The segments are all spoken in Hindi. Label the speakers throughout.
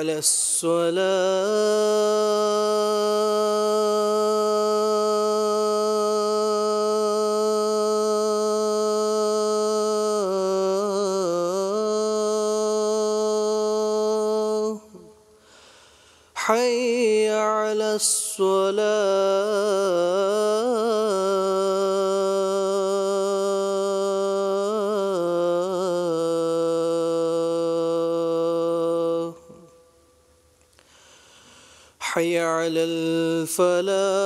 Speaker 1: على الصلاه فلا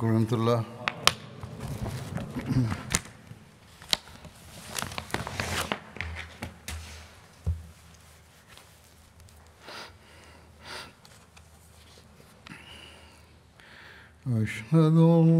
Speaker 2: aleyküm ve rahmetullah.
Speaker 3: أشهد أن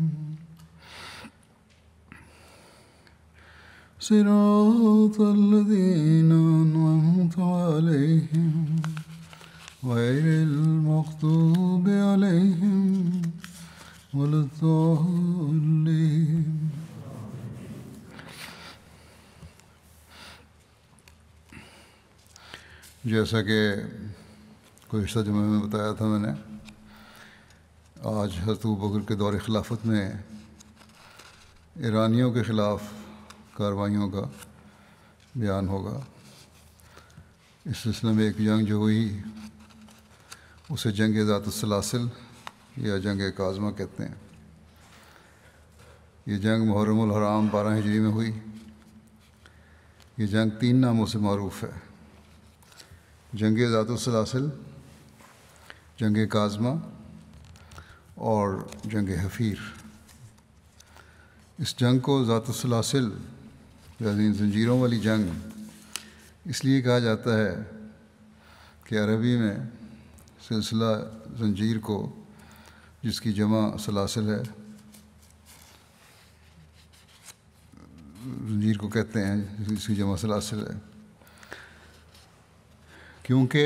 Speaker 3: صراط الذين أنعمت عليهم غير المغضوب عليهم ولا الضالين
Speaker 2: जैसा कि गुज्त जुमे में बताया था मैंने आज हजरत बकर के दौर खिलाफत में ईरानियों के ख़िलाफ़ कार्रवाइयों का बयान होगा इस सिलसिले में एक जंग जो हुई उसे जंग ज़ातसलासिल या जंग काजमा कहते हैं ये जंग मुहरम हराम बारह हिजरी में हुई ये जंग तीन नामों से मरूफ है जंग ज़ातसलासिल जंग काजमा और जंग हफ़ीर इस जंग को ज़ातसलासिल गाजीन जंजीरों वाली जंग इसलिए कहा जाता है कि अरबी में सिलसिला जंजीर को जिसकी जमा सलासल है जंजीर को कहते हैं जिसकी जमा सलासल है क्योंकि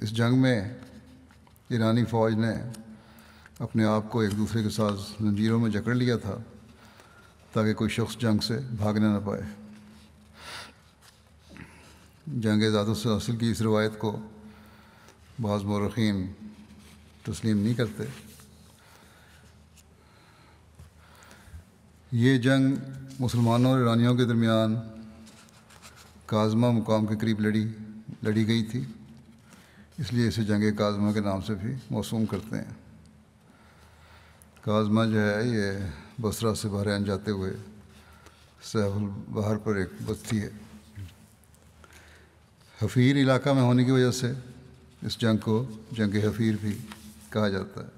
Speaker 2: इस जंग में ईरानी फ़ौज ने अपने आप को एक दूसरे के साथ जंजीरों में जकड़ लिया था ताकि कोई शख्स जंग से भागने ना पाए जंग हासिल की इस रवायत को बाज़ मौरखीन तस्लीम नहीं करते ये जंग मुसलमानों और ईरानियों के दरमियान काजमा मुकाम के करीब लड़ी लड़ी गई थी इसलिए इसे जंग काजमा के नाम से भी मौसूम करते हैं काजमा जो है ये बसरा से बहरान जाते हुए सहबुल बहार पर एक बस्ती है हफीर इलाका में होने की वजह से इस जंग को जंग हफीर भी कहा जाता है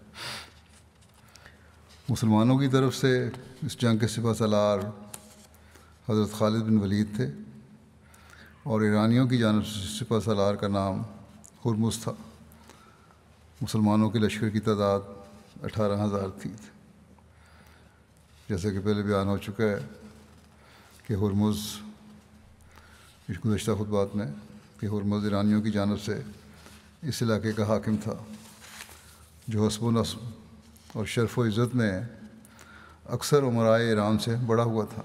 Speaker 2: मुसलमानों की तरफ से इस जंग के सिपा सलार हज़रत खालिद बिन वलीद थे और ईरानियों की जानब सिपा सलार का नाम हरमुस था मुसलमानों के लश्कर की तादाद अठारह हज़ार थी जैसे कि पहले बयान हो चुका है कि हरमुज़ इस गुज्त खुतबात में कि हरमुज़ ईरानियों की जानब से इस इलाके का हाकिम था जो हसब नस्ब और शरफ़ इज़्ज़त में अक्सर उमराए ईरान से बड़ा हुआ था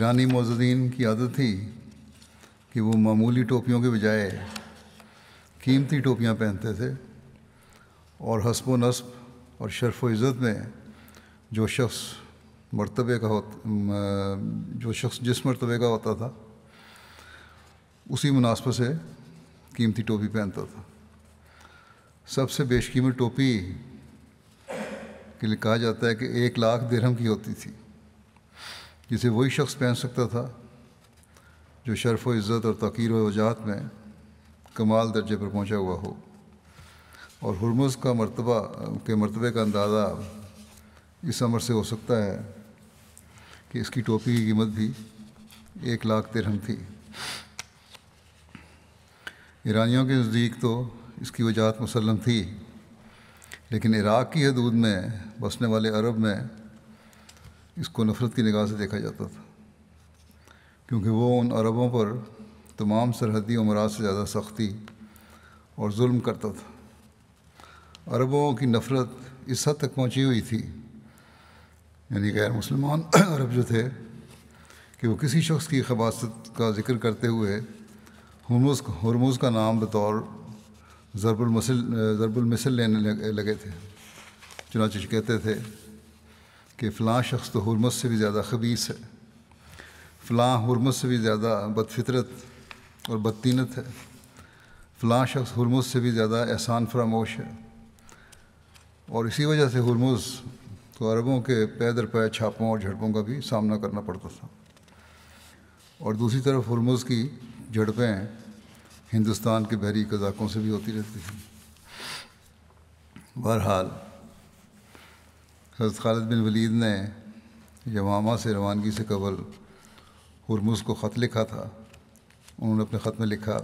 Speaker 2: ईरानी मोजदीन की आदत थी कि वो मामूली टोपियों के बजाय कीमती टोपियाँ पहनते थे और हसब नस्ब और शरफ़ इज़्ज़त में जो शख्स मरतबे का होता जो शख्स जिस मरतबे का होता था उसी मुनासब से कीमती टोपी पहनता था सबसे बेशकीमत टोपी के लिए कहा जाता है कि एक लाख दिरहम की होती थी जिसे वही शख्स पहन सकता था जो शर्फ इज़्ज़त और तकीर वजाहत में कमाल दर्जे पर पहुंचा हुआ हो और हरमज़ का मरतबा के मरतबे का अंदाज़ा इस अमर से हो सकता है कि इसकी टोपी की कीमत भी एक लाख तिरहम थी ईरानियों के नज़दीक तो इसकी वजाहत मुसलम थी लेकिन इराक़ की हदूद में बसने वाले अरब में इसको नफ़रत की निगाह से देखा जाता था क्योंकि वो उन अरबों पर तमाम सरहदी उमरात से ज़्यादा सख्ती और जुल्म करता था अरबों की नफ़रत इस हद तक पहुँची हुई थी यानी गैर मुसलमान अरब जो थे कि वो किसी शख्स की खबासत का जिक्र करते हुए हरमोज़ हरमोज़ का नाम बतौर ज़रबुलमसल ज़रबुलमसल लेने लगे थे चुनाच कहते थे कि फ़लाँ शख्स तो हरमस से भी ज़्यादा खबीस है फ़लाँ हरमस से भी ज़्यादा बदफितरत और बदतीनत है फ़लाँ शख्स हरमुज से भी ज़्यादा एहसान फरामोश है और इसी वजह से हरमोज तो अरबों के पैदर पै छापों और झड़पों का भी सामना करना पड़ता था और दूसरी तरफ हरमुज़ की झड़पें हिंदुस्तान के बहरी कजाकों से भी होती रहती थी बहरहाल हजरत खालिद बिन वलीद ने यमामा से रवानगी से कबल हरमुज़ को ख़त लिखा था उन्होंने अपने ख़त में लिखा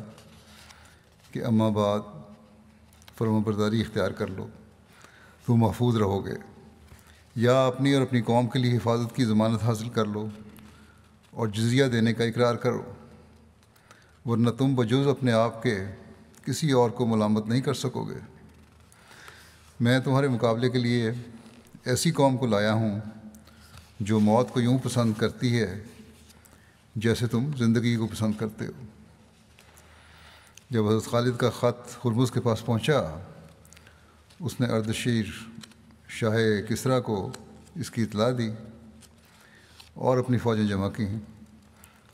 Speaker 2: कि अम्माबाद बाद फरमाबरदारी इख्तियार कर लो तो महफूज रहोगे या अपनी और अपनी कौम के लिए हिफाजत की ज़मानत हासिल कर लो और जजिया देने का इकरार करो वरना तुम बजुज अपने आप के किसी और को मलामत नहीं कर सकोगे मैं तुम्हारे मुकाबले के लिए ऐसी कौम को लाया हूँ जो मौत को यूँ पसंद करती है जैसे तुम ज़िंदगी को पसंद करते हो जब हज़रत खालिद का ख़त हरमुज़ के पास पहुँचा उसने अर्दशीर शाह किसरा को इसकी इतला दी और अपनी फ़ौजें जमा की हैं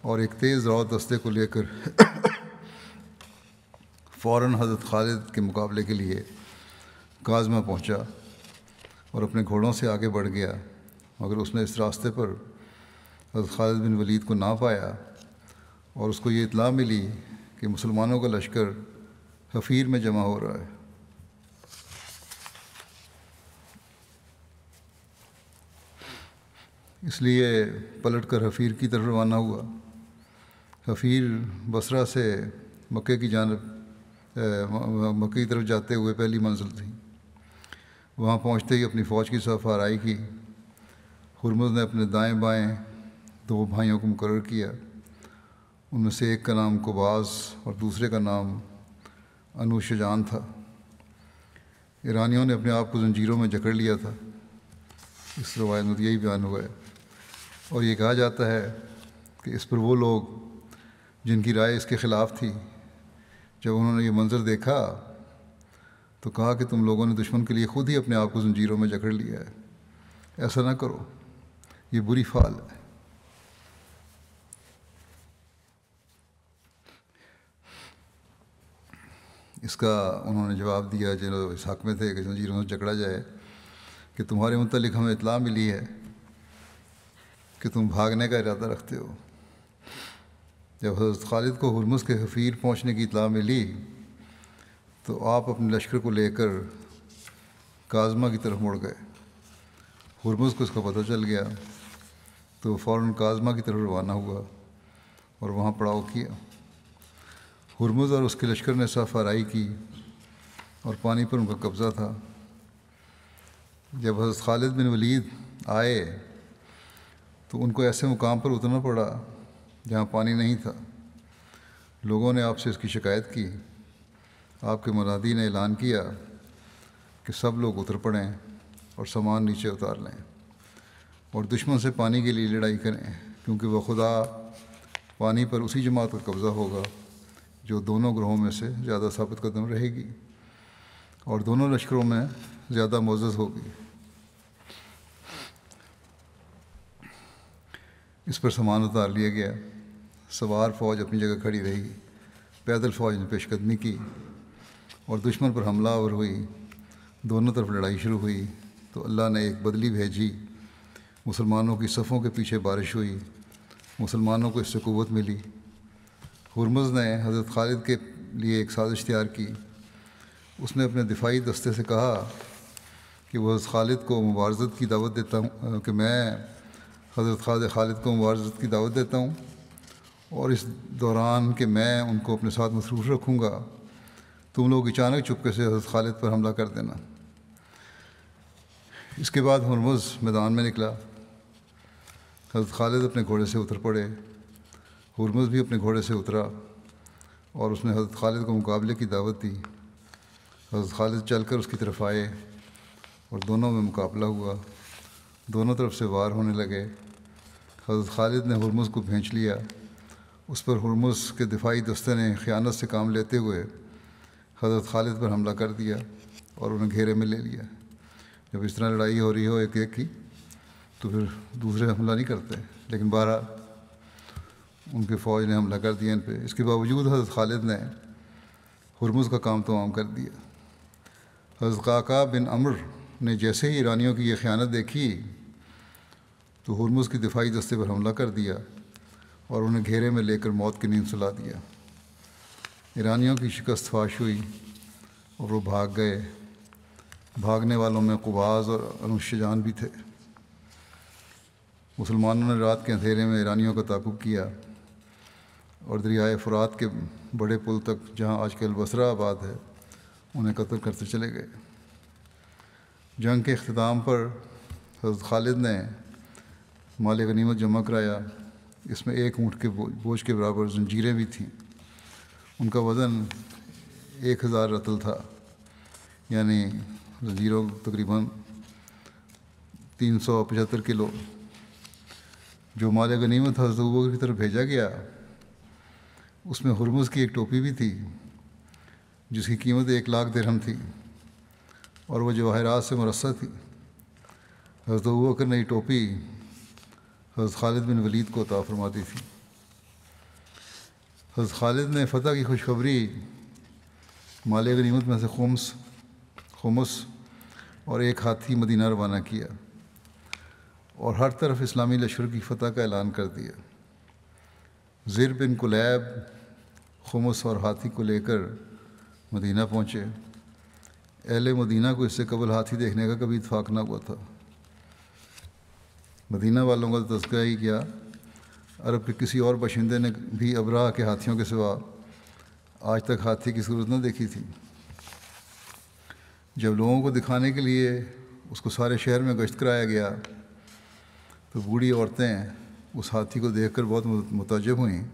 Speaker 2: और एक तेज़ राव दस्ते को लेकर फ़ौर हज़रत खालिद के मुकाबले के लिए काजमा पहुंचा और अपने घोड़ों से आगे बढ़ गया मगर उसने इस रास्ते पर हज़रत खालिद बिन वलीद को ना पाया और उसको ये इतला मिली कि मुसलमानों का लश्कर हफ़ीर में जमा हो रहा है इसलिए पलट कर हफ़ीर की तरफ रवाना हुआ हफ़ीर बसरा से मक्के की जानब मक्के की तरफ जाते हुए पहली मंजिल थी वहाँ पहुँचते ही अपनी फ़ौज की साफ आरई की हरमज ने अपने दाएं बाएं दो भाइयों को मुकर किया उनमें से एक का नाम कुबास और दूसरे का नाम अनुशजान था ईरानियों ने अपने आप को जंजीरों में जकड़ लिया था इस रवायत में तो यही बयान हुआ है और ये कहा जाता है कि इस पर वो लोग जिनकी राय इसके ख़िलाफ़ थी जब उन्होंने ये मंज़र देखा तो कहा कि तुम लोगों ने दुश्मन के लिए खुद ही अपने आप को जंजीरों में जकड़ लिया है ऐसा ना करो ये बुरी फाल है इसका उन्होंने जवाब दिया जो इस हक में थे कि जंजीरों से जकड़ा जाए कि तुम्हारे मतलब हमें इतला मिली है कि तुम भागने का इरादा रखते हो जब हजरत खालिद को हरमुस के हफीर पहुँचने की इतला मिली तो आप अपने लश्कर को लेकर काजमा की तरफ मुड़ गए हरमुस को इसका पता चल गया तो फ़ौर काजमा की तरफ रवाना हुआ और वहाँ पड़ाव किया हरमुज और उसके लश्कर ने साफाराई की और पानी पर उनका कब्ज़ा था जब हजरत खालिद बिन वलीद आए तो उनको ऐसे मुकाम पर उतरना पड़ा जहाँ पानी नहीं था लोगों ने आपसे इसकी शिकायत की आपके मुनादी ने ऐलान किया कि सब लोग उतर पड़ें और सामान नीचे उतार लें और दुश्मन से पानी के लिए लड़ाई करें क्योंकि वह खुदा पानी पर उसी जमात का कब्ज़ा होगा जो दोनों ग्रहों में से ज़्यादा साबित कदम रहेगी और दोनों लश्करों में ज़्यादा मोज़ होगी इस पर सामान उतार लिया गया सवार फौज अपनी जगह खड़ी रही पैदल फौज ने पेशकदमी की और दुश्मन पर हमला और हुई दोनों तरफ लड़ाई शुरू हुई तो अल्लाह ने एक बदली भेजी मुसलमानों की सफ़ों के पीछे बारिश हुई मुसलमानों को इससे क़वत मिली हरमज ने हज़रत खालिद के लिए एक साजिश तैयार की उसने अपने दिफाई दस्ते से कहा कि वह खालिद को मुबारजत की दावत देता हूँ कि मैं हज़रत खाज खालिद को मुबारजत की दावत देता हूँ और इस दौरान कि मैं उनको अपने साथ मसरूफ़ रखूँगा तुम लोग अचानक चुपके से हज़रत खालिद पर हमला कर देना इसके बाद हरमुज़ मैदान में निकला हज़रत खालिद अपने घोड़े से उतर पड़े हरमुज़ भी अपने घोड़े से उतरा और उसने हज़रत खालिद को मुकाबले की दावत दी हज़रत खालिद चल कर उसकी तरफ आए और दोनों में मुकाबला हुआ दोनों तरफ से वार होने लगे हजरत खालिद ने हरमुज़ को भेज लिया उस पर हरमुज़ के दिफाई दस्ते ने खानत से काम लेते हुए हजरत खालिद पर हमला कर दिया और उन्हें घेरे में ले लिया जब इस तरह लड़ाई हो रही हो एक एक की तो फिर दूसरे हमला नहीं करते लेकिन बारह उनकी फ़ौज ने हमला कर दिया इन पर इसके बावजूद हजरत खालिद ने हरमुज़ का काम तो आम कर दिया हजरत काका बिन अमर ने जैसे ही ईरानियों की ये ख़यानत देखी तो हरमुज़ की दिफाई दस्ते पर हमला कर दिया और उन्हें घेरे में लेकर मौत की नींद सुला दिया ईरानियों की शिकस्त फाश हुई और वो भाग गए भागने वालों में कुबाज और अनुशान भी थे मुसलमानों ने रात के अंधेरे में ईरानियों का ताकुब किया और दरियाए फ़रात के बड़े पुल तक जहाँ आजकल बसरा आबाद है उन्हें कत्ल करते चले गए जंग के अख्ताम पर हजरत खालिद ने माले का नीमत जमा कराया इसमें एक ऊँट के बोझ के बराबर जंजीरें भी थीं उनका वज़न एक हज़ार रतल था यानी जंजीरों तकरीबन तीन सौ पचहत्तर किलो जो माल गनीमत था हजूबों की तरफ भेजा गया उसमें हरमस की एक टोपी भी थी जिसकी कीमत एक लाख दरहम थी और वह जवाहरात से मरसा थी हजूबकर ने टोपी हज़रत खालिद बिन वलीद को अता फरमाती थी हज़रत खालिद ने फ़तह की खुशखबरी माले गनीमत में से खुम्स खुमस और एक हाथी मदीना रवाना किया और हर तरफ इस्लामी लश्कर की फ़तह का ऐलान कर दिया ज़िर बिन कुलैब खुमस और हाथी को लेकर मदीना पहुँचे अहल मदीना को इससे कबल हाथी देखने का कभी इतफाक़ ना हुआ था मदीना वालों का तस्करा तो ही किया अरब के किसी और बाशिंदे ने भी अबराह के हाथियों के सिवा आज तक हाथी की सूरत न देखी थी जब लोगों को दिखाने के लिए उसको सारे शहर में गश्त कराया गया तो बूढ़ी औरतें उस हाथी को देखकर बहुत मुतजब हुईं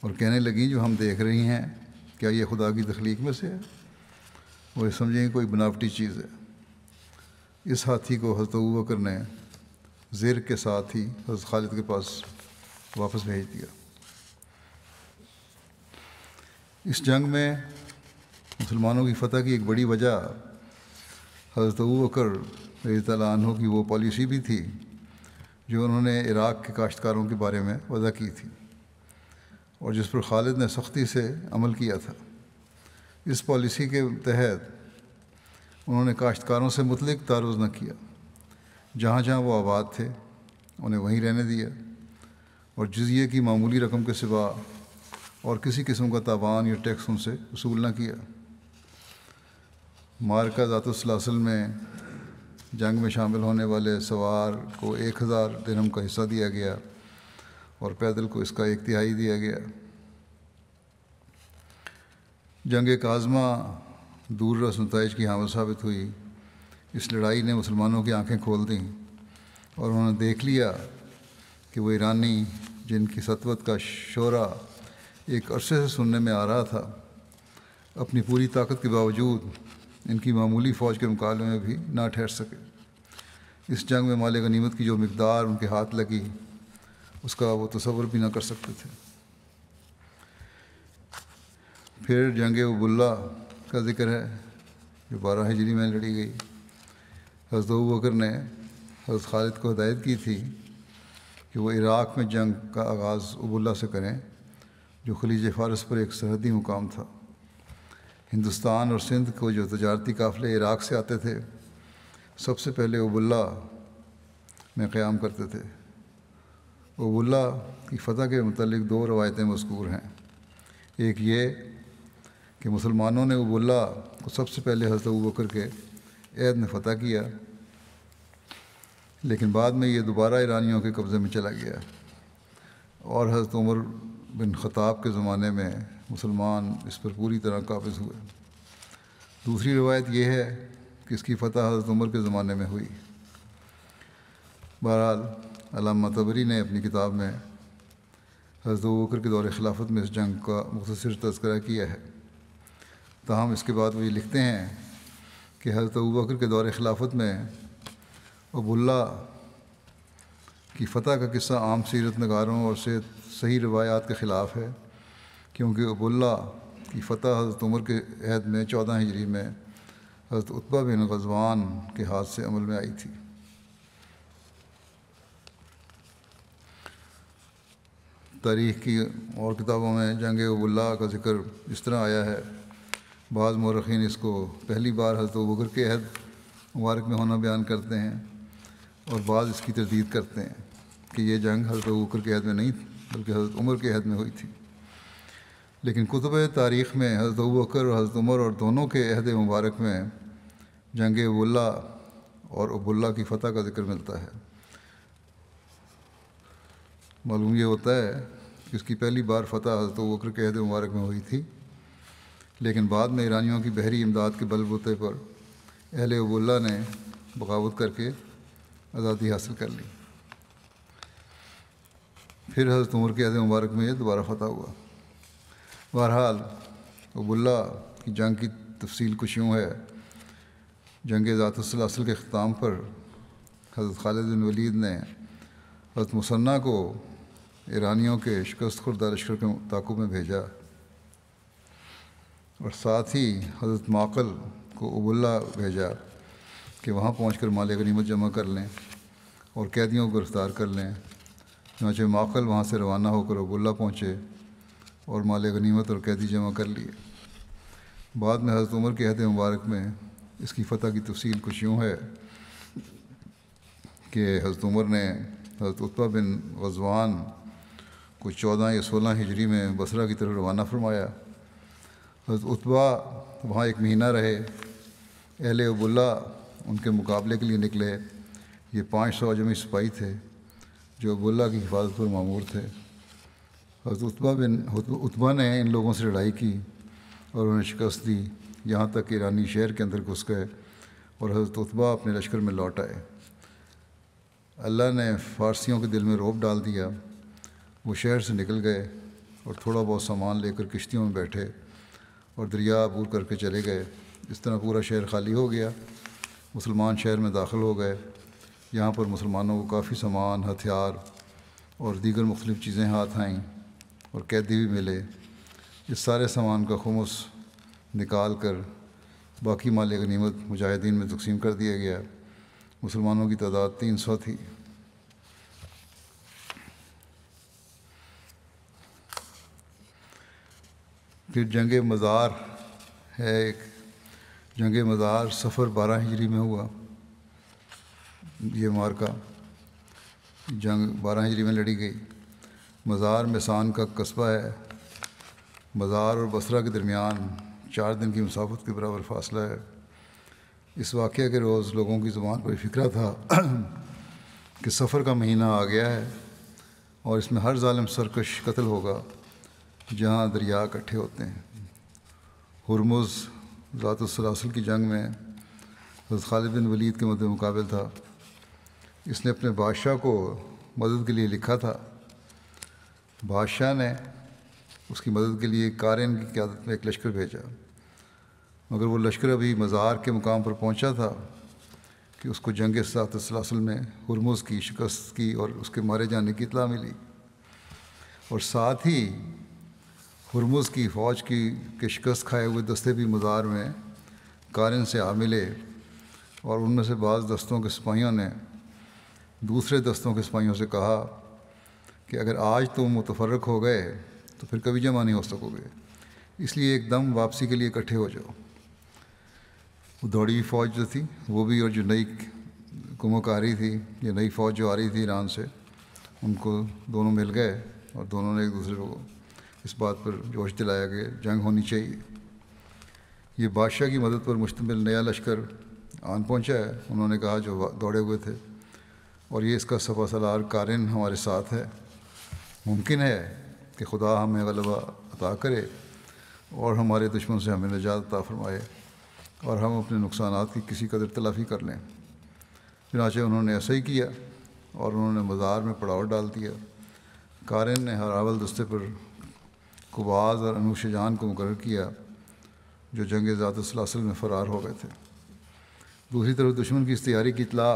Speaker 2: और कहने लगीं जो हम देख रही हैं क्या ये खुदा की तख्लीक में से है वो समझें कोई बनावटी चीज़ है इस हाथी को हजरत ने जेर के साथ ही हज़रत खालिद के पास वापस भेज दिया इस जंग में मुसलमानों की फतह की एक बड़ी वजह हज़रत बकर तहों की वो पॉलिसी भी थी जो उन्होंने इराक़ के काश्तकारों के बारे में वजह की थी और जिस पर खालिद ने सख्ती से अमल किया था इस पॉलिसी के तहत उन्होंने काश्तकारों से मुतलिक तारुज़ न किया जहाँ जहाँ वो आबाद थे उन्हें वहीं रहने दिया और जजिए की मामूली रकम के सिवा और किसी किस्म का ताबान या टैक्स उनसे वसूल ना किया मार्का जातुसलासल में जंग में शामिल होने वाले सवार को एक हज़ार दिनम का हिस्सा दिया गया और पैदल को इसका एक तिहाई दिया गया जंग काजमा दूर रस नतज की हामद साबित हुई इस लड़ाई ने मुसलमानों की आंखें खोल दी और उन्होंने देख लिया कि वो ईरानी जिनकी सतवत का शोरा एक अरसे से सुनने में आ रहा था अपनी पूरी ताकत के बावजूद इनकी मामूली फ़ौज के मुकाबले में भी ना ठहर सके इस जंग में माले गनीमत की जो मकदार उनके हाथ लगी उसका वो तस्वर भी ना कर सकते थे फिर जंग वबुल्ला का जिक्र है जो बारह हिजरी में लड़ी गई हज़रत बकर ने हज़रत खालिद को हदायत की थी कि वो इराक़ में जंग का आगाज़ अबुल्ला से करें जो खलीज फ़ारस पर एक सरहदी मुकाम था हिंदुस्तान और सिंध को जो तजारती काफ़िले इराक़ से आते थे सबसे पहले अबुल्ला में क़्याम करते थे अबुल्ला की फ़तह के मतलब दो रवायतें मशकूर हैं एक ये कि मुसलमानों ने अबुल्ला को सबसे पहले हज़रत बकर के એને ફતહ કિયા લેકિન બાદ મે યે દુબારા ઇરાનીઓ કે કબજે મે ચલા ગયા ઓર હઝમર બિન ખતબ કે જમાને મે મુસ્લમાન ઇસ પર પૂરી તરહ કા કબઝ હુઆ બીજી રવાયત યે હે કિસકી ફતહ હઝમર કે જમાને મે હુઈ બરાત અલામતબરીને apni કિતાબ મે હઝુમર કે દોર-એ-ખিলাફત મે ઇસ જંગ કા મુક્ષસિર તઝકરા કિયા હૈ તો હમ ઇસકે બાદ વો લિખતે હૈ कि हज़रत बकर के दौर खिलाफत में अबुल्ला की फ़तह का किस्सा आम सीरत नगारों और से सही रवायात के ख़िलाफ़ है क्योंकि अबुल्ला की फ़तह हज़रत उमर के अहद में चौदह हिजरी में हज़रत उत्बा बिन गजवान के हाथ से अमल में आई थी तारीख़ की और किताबों में जंग अबुल्ला का जिक्र इस तरह आया है बाज़ मौरखीन इसको पहली बार हज़रत बकर के अहद मुबारक में होना बयान करते हैं और बाद इसकी तरदीद करते हैं कि ये जंग हज़रत बकर के अहद में नहीं बल्कि हज़रत उमर के अहद में हुई थी लेकिन कुतब तारीख़ में हज़रत बकर और हज़रत उमर और दोनों के अहद मुबारक में जंग अबुल्ला और अबुल्ला की फ़तह का जिक्र मिलता है मालूम ये होता है कि उसकी पहली बार फ़तह हज़रत बकर के अहद मुबारक में हुई थी लेकिन बाद में ईरानियों की बहरी इमदाद के बलबूते पर अहल अबुल्ला ने बगावत करके आज़ादी हासिल कर ली फिर हज़रत उम्र के अदम मुबारक में यह दोबारा फतह हुआ बहरहाल अबुल्ला की जंग की तफसील कुछ यूँ है जंग ज़ातुलसल के अख्ताम पर हज़रत खालिद बिन वलीद ने हज़रत मुसन्ना को ईरानियों के शिकस्त खुरदा लश्कर के ताकू में भेजा और साथ ही हज़रत माकल को उबुल्ला भेजा कि वहाँ पहुँच कर माल गनीमत जमा कर लें और कैदियों को गिरफ़्तार कर लें चुनाचे माकल वहाँ से रवाना होकर अबुल्ला पहुँचे और माल गनीमत और कैदी जमा कर लिए बाद में हज़रत उमर के अहद मुबारक में इसकी फ़तह की तफसील कुछ यूँ है कि हज़रत उमर ने हज़रत उत्पा बिन गजवान को चौदह या सोलह हिजरी में बसरा की तरफ रवाना फरमाया उतबा वहाँ एक महीना रहे अहले अबुल्ला उनके मुकाबले के लिए निकले ये पाँच सौ अजमी सिपाही थे जो अबुल्ला की हिफाजत पर मामूर थे हजरत उतबा बिन उतबा ने इन लोगों से लड़ाई की और उन्हें शिकस्त दी यहाँ तक ईरानी शहर के अंदर घुस गए और हजरत उतबा अपने लश्कर में लौट आए अल्लाह ने फ़ारसियों के दिल में रोब डाल दिया वो शहर से निकल गए और थोड़ा बहुत सामान लेकर किश्तियों में बैठे और दरिया अबूर करके चले गए इस तरह पूरा शहर खाली हो गया मुसलमान शहर में दाखिल हो गए यहाँ पर मुसलमानों को काफ़ी सामान हथियार और दीगर मुख्तलिफ़ चीज़ें हाथ आईं और कैदी भी मिले इस सारे सामान का खमस निकाल कर बाकी मालिक नीमत मुजाहिदीन में तकसीम कर दिया गया मुसलमानों की तादाद तीन सौ थी फिर जंग मज़ार है एक जंग मज़ार सफ़र बारह हिजरी में हुआ ये मार्का जंग बारह हिजरी में लड़ी गई मज़ार मिसान का कस्बा है मज़ार और बसरा के दरमियान चार दिन की मुसाफत के बराबर फासला है इस वाक़े के रोज़ लोगों की ज़ुबान पर फिक्र था कि सफ़र का महीना आ गया है और इसमें हर ालम सरकश कत्ल होगा जहाँ दरिया इकट्ठे होते हैं हरमुज़ ज़ातुलसलासल की जंग में हज़रत खालिद बिन वलीद के मद मुकाबल था इसने अपने बादशाह को मदद के लिए लिखा था बादशाह ने उसकी मदद के लिए कारन की क्यादत में एक लश्कर भेजा मगर वो लश्कर अभी मज़ार के मुकाम पर पहुंचा था कि उसको जंग सलासल में हरमुज़ की शिकस्त की और उसके मारे जाने की इतला मिली और साथ ही हरमुज़ की फ़ौज की के शिकस्त खाए हुए दस्ते भी मज़ार में कारन से आ मिले और उनमें से बाज़ दस्तों के सिपाहियों ने दूसरे दस्तों के सिपाहियों से कहा कि अगर आज तुम मुतफरक हो गए तो फिर कभी जमा नहीं हो सकोगे इसलिए एकदम वापसी के लिए इकट्ठे हो जाओ वो दौड़ी हुई फ़ौज जो थी वो भी और जो नई कुमक आ रही थी या नई फ़ौज जो आ रही थी ईरान से उनको दोनों मिल गए और दोनों ने एक दूसरे को इस बात पर जोश दिलाया गया जंग होनी चाहिए ये बादशाह की मदद पर मुश्तमिल नया लश्कर आन पहुंचा है उन्होंने कहा जो दौड़े हुए थे और ये इसका सफा सलार कारिन हमारे साथ है मुमकिन है कि खुदा हमें गलबा अता करे और हमारे दुश्मन से हमें निजात अता फरमाए और हम अपने नुकसान की किसी कदर तलाफ़ी कर लें चुनाचे उन्होंने ऐसा ही किया और उन्होंने मज़ार में पड़ाव डाल दिया कारिन ने हरावल दस्ते पर कुबाज और अनुशजान को मुकर किया जो जंग ज़ातुसल में फ़रार हो गए थे दूसरी तरफ दुश्मन की इस तैयारी की इतला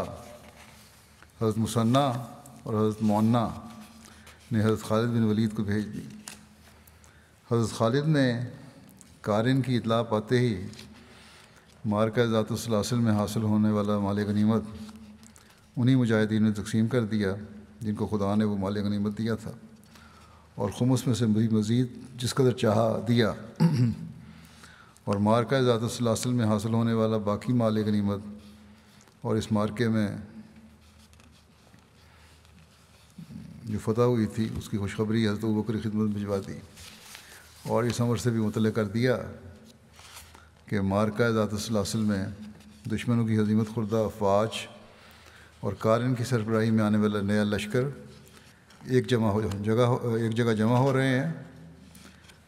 Speaker 2: हज़रत मुसन्ना और हज़रत मौना ने हज़रत खालिद बिन वलीद को भेज दी हज़रत खालिद ने कारिन की इतला पाते ही मारका ज़ातुसलासल में हासिल होने वाला माल गनीमत उन्हीं मुजाहिदीन ने तकसीम कर दिया जिनको खुदा ने वो माल गनीमत दिया था और खुमस में से भी मज़ीद जिस कदर चाह दिया और मार्का ज़ातुलसल में हासिल होने वाला बाकी माल गनीमत और इस मार्के में जो फतह हुई थी उसकी खुशखबरी हजरत बकर खिदमत भिजवा दी और इस अमर से भी मुतल कर दिया कि मार्का ज़ातुलसल में दुश्मनों की हजीमत खुर्दा अफवाज और कारन की सरबराही में आने वाला नया लश्कर एक जमा हो जगह एक जगह जमा हो रहे हैं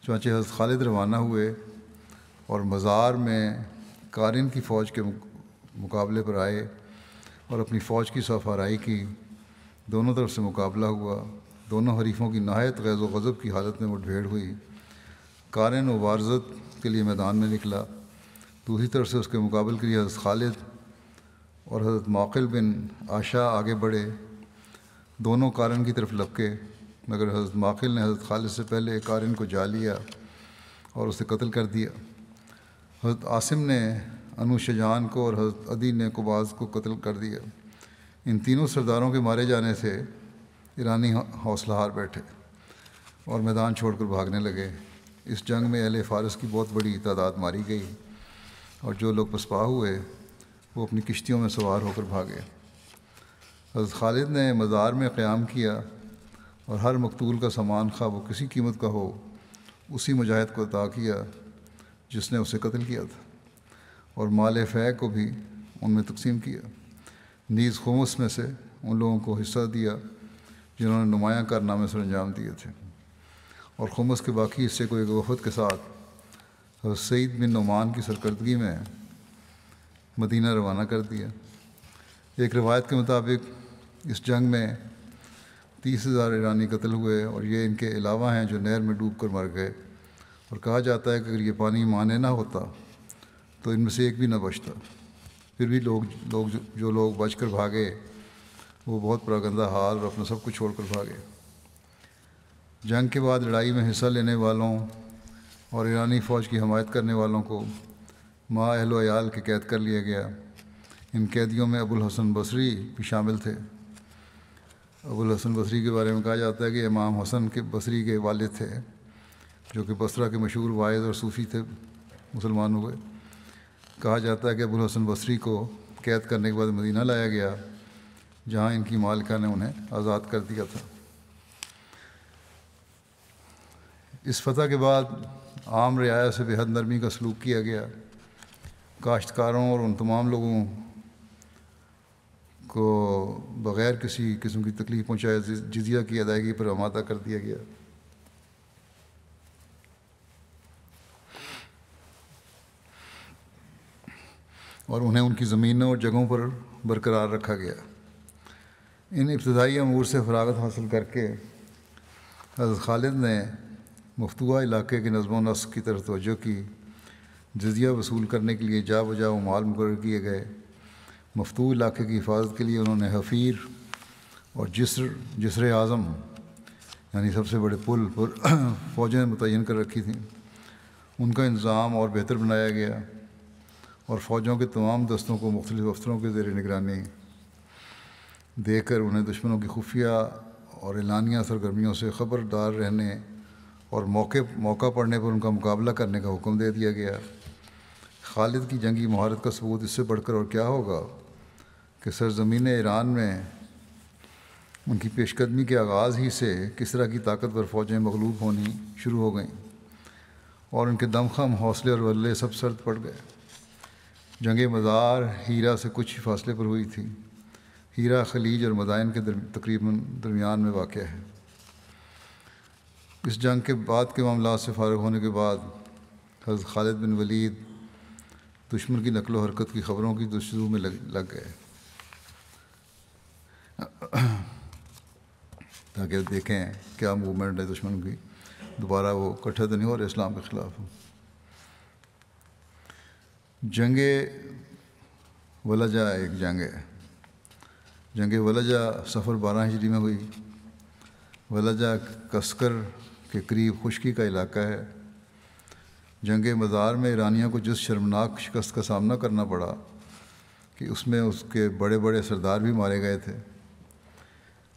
Speaker 2: चाँचे हज़रत खालिद रवाना हुए और मज़ार में कारिन की फ़ौज के मुकाबले पर आए और अपनी फ़ौज की सफाराई की दोनों तरफ से मुकाबला हुआ दोनों हरीफ़ों की नहायत गैज़ गज़ब की हालत में मुठभेड़ हुई कारिन वारजत के लिए मैदान में निकला दूसरी तरफ से उसके मुकाबले के लिए हज़रत खालिद और हज़रत माकिल बिन आशा आगे बढ़े दोनों कारन की तरफ लपके मगर हज़रत माखिल ने हज़रत खालिद से पहले कारन को जा लिया और उसे कत्ल कर दिया हज़रत आसिम ने अनु शजान को और हज़रत अदी ने कुबाज को कत्ल कर दिया इन तीनों सरदारों के मारे जाने से ईरानी हौसला हार बैठे और मैदान छोड़कर भागने लगे इस जंग में अहल फ़ारस की बहुत बड़ी तादाद मारी गई और जो लोग पसपा हुए वो अपनी किश्तियों में सवार होकर भागे हज़रत खालिद ने मज़ार में क़्याम किया और हर मकतूल का सामान खा वो किसी कीमत का हो उसी मुजाहिद को अता किया जिसने उसे कत्ल किया था और माल फ़ै को भी उनमें तकसीम किया नीज़ खमस में से उन लोगों को हिस्सा दिया जिन्होंने नुमाया कारनामे सर अंजाम दिए थे और खमस के बाकी हिस्से को एक वफद के साथ सईद बिन नुमान की सरकर्दगी में मदीना रवाना कर दिया एक रिवायत के मुताबिक इस जंग में तीस हज़ार ईरानी कत्ल हुए और ये इनके अलावा हैं जो नहर में डूब कर मर गए और कहा जाता है कि अगर ये पानी माने ना होता तो इनमें से एक भी ना बचता फिर भी लोग लोग जो, जो लोग बच कर भागे वो बहुत प्रागंदा गंदा हाल और अपना सब कुछ छोड़ कर भागे जंग के बाद लड़ाई में हिस्सा लेने वालों और ईरानी फ़ौज की हमायत करने वालों को माँ अहलोयाल के कैद कर लिया गया इन कैदियों में अबुल हसन बसरी भी शामिल थे अबुल हसन बसरी के बारे में कहा जाता है कि इमाम हसन के बसरी के वालिद थे जो कि बसरा के मशहूर वायद और सूफ़ी थे मुसलमान हुए कहा जाता है कि अबुल हसन बसरी को कैद करने के बाद मदीना लाया गया जहाँ इनकी मालिका ने उन्हें आज़ाद कर दिया था इस फतह के बाद आम रियाया से बेहद नरमी का सलूक किया गया काश्तकारों और उन तमाम लोगों को बग़ैर किसी किस्म की तकलीफ पहुँचाए जजिया की अदायगी पर आमादा कर दिया गया और उन्हें उनकी ज़मीनों और जगहों पर बरकरार रखा गया इन इब्तदाई अमूर से फरागत हासिल करके हजरत खालिद ने मफतुआ इलाके के नज़म नस्क की तरफ तोजह की जजिया वसूल करने के लिए जा बजा माल मुकर किए गए मफतू इलाके की हिफाजत के लिए उन्होंने हफ़ीर और जिसर जसर आज़म यानी सबसे बड़े पुल पर फ़ौजें मुतन कर रखी थी उनका इंतज़ाम और बेहतर बनाया गया और फ़ौजों के तमाम दस्तों को मुख्तलिफ अफसरों के ज़ेर निगरानी देकर उन्हें दुश्मनों की खुफिया और एलानिया सरगर्मियों से ख़बरदार रहने और मौके मौका पड़ने पर उनका मुकाबला करने का हुक्म दे दिया गया खालिद की जंगी महारत का सबूत इससे बढ़कर और क्या होगा कि सरजमीन ईरान में उनकी पेशकदमी के आगाज़ ही से किस तरह की ताकतवर फ़ौजें मगलूब होनी शुरू हो गईं और उनके दमखम हौसले और वल्ले सब सर्द पड़ गए जंग मज़ार हीरा से कुछ ही फासले पर हुई थी हीरा खलीज और मदाइन के तकरीबन दरमियान में वाक़ है इस जंग के बाद के मामला से फारग होने के बाद हज़रत खालिद बिन वलीद दुश्मन की नकल हरकत की ख़बरों की जस्तजू में लग लग गए ताकि देखें क्या मूवमेंट है दुश्मन की दोबारा वो इकट्ठे तो नहीं हो रहे इस्लाम के ख़िलाफ़ जंग वलजा एक जंग है जंग वलजा सफ़र बारह हिजरी में हुई वलजा कस्कर के करीब खुशकी का इलाका है जंग मज़ार में ईरानियों को जिस शर्मनाक शिकस्त का सामना करना पड़ा कि उसमें उसके बड़े बड़े सरदार भी मारे गए थे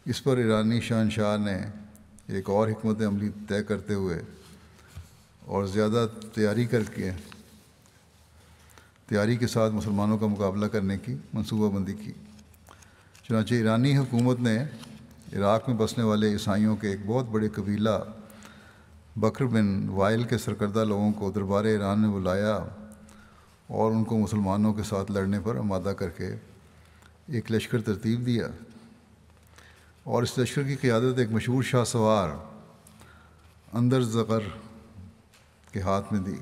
Speaker 2: इस पर ईरानी शहनशाह ने एक और हमत अमली तय करते हुए और ज़्यादा तैयारी करके तैयारी के साथ मुसलमानों का मुकाबला करने की मनसूबाबंदी की चुनाचे ईरानी हुकूमत ने इराक़ में बसने वाले ईसाइयों के एक बहुत बड़े कबीला बकर बिन वाइल के सरकर्दा लोगों को दरबार ईरान में बुलाया और उनको मुसलमानों के साथ लड़ने पर आमादा करके एक लश्कर तरतीब दिया और इस लश्कर की क़्यादत एक मशहूर शाह सवार अंदर ज़कर के हाथ में दी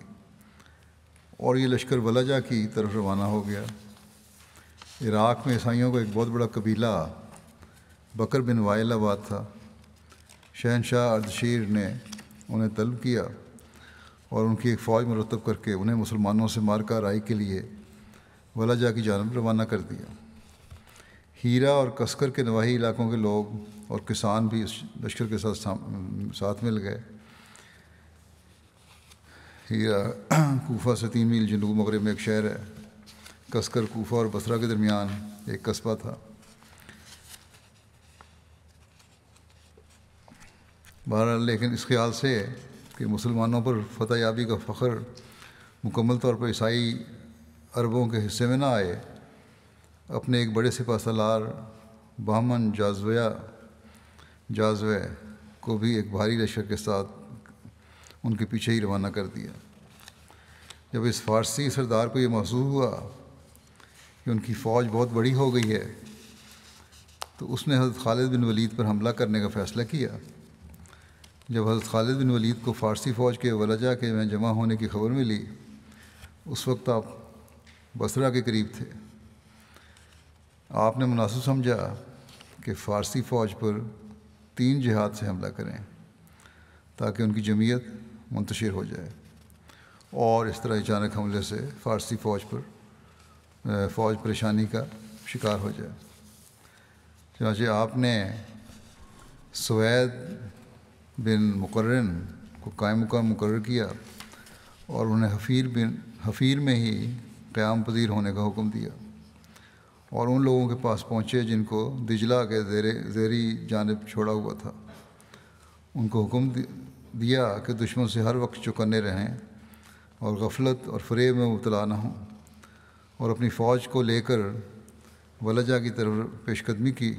Speaker 2: और ये लश्कर वलजा की तरफ रवाना हो गया इराक़ में ईसाइयों का एक बहुत बड़ा कबीला बकर बिन वाइलाबाद था शहनशाह अर्दशीर ने उन्हें तलब किया और उनकी एक फ़ौज मरतब करके उन्हें मुसलमानों से मार कार्रवाई के लिए वलाजा की जानब रवाना कर दिया हीरा और कस्कर के नवाही इलाकों के लोग और किसान भी इस लश्कर के साथ साथ मिल गए हीरा कोफा से तीन मील जनूब मगरब में एक शहर है कस्कर कोफा और बसरा के दरमियान एक कस्बा था बहरहाल लेकिन इस ख्याल से कि मुसलमानों पर फतह याबी का फ़ख्र मुकम्मल तौर पर ईसाई अरबों के हिस्से में ना आए अपने एक बड़े सिपा सलार बहमन जाजवया जाजवे को भी एक भारी लश्कर के साथ उनके पीछे ही रवाना कर दिया जब इस फारसी सरदार को ये महसूस हुआ कि उनकी फ़ौज बहुत बड़ी हो गई है तो उसने हज़रत खालिद बिन वलीद पर हमला करने का फ़ैसला किया जब हज़रत खालिद बिन वलीद को फ़ारसी फ़ौज के वलजा के में जमा होने की खबर मिली उस वक्त आप बसरा के करीब थे आपने मुनासिब समझा कि फ़ारसी फ़ौज पर तीन जहाद से हमला करें ताकि उनकी जमीयत मुंतशर हो जाए और इस तरह अचानक हमले से फ़ारसी फ़ौज पर फ़ौज परेशानी का शिकार हो जाए चनाचे आपने सवैद बिन मुकर्रन को कायम का मुकर किया और उन्हें हफ़ीर बिन हफ़ीर में ही क़्याम पजीर होने का हुक्म दिया और उन लोगों के पास पहुँचे जिनको दिजला के जेरे जेरी जानब छोड़ा हुआ था उनको हुक्म दिया कि दुश्मन से हर वक्त चुकन्ने रहें और गफलत और फरेब में मुबतला ना हों और अपनी फ़ौज को लेकर वलजा की तरफ पेशकदमी की